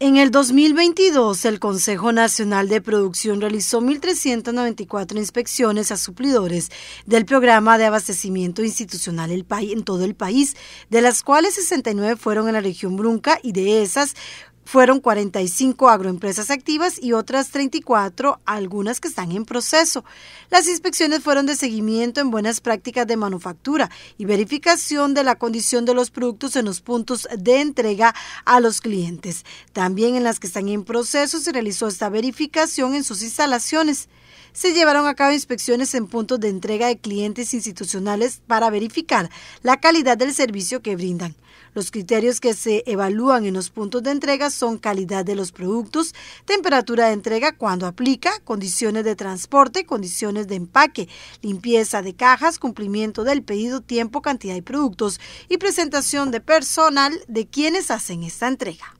En el 2022, el Consejo Nacional de Producción realizó 1.394 inspecciones a suplidores del programa de abastecimiento institucional en todo el país, de las cuales 69 fueron en la región Brunca y de esas fueron 45 agroempresas activas y otras 34, algunas que están en proceso. Las inspecciones fueron de seguimiento en buenas prácticas de manufactura y verificación de la condición de los productos en los puntos de entrega a los clientes. También en las que están en proceso se realizó esta verificación en sus instalaciones se llevaron a cabo inspecciones en puntos de entrega de clientes institucionales para verificar la calidad del servicio que brindan. Los criterios que se evalúan en los puntos de entrega son calidad de los productos, temperatura de entrega cuando aplica, condiciones de transporte, condiciones de empaque, limpieza de cajas, cumplimiento del pedido, tiempo, cantidad de productos y presentación de personal de quienes hacen esta entrega.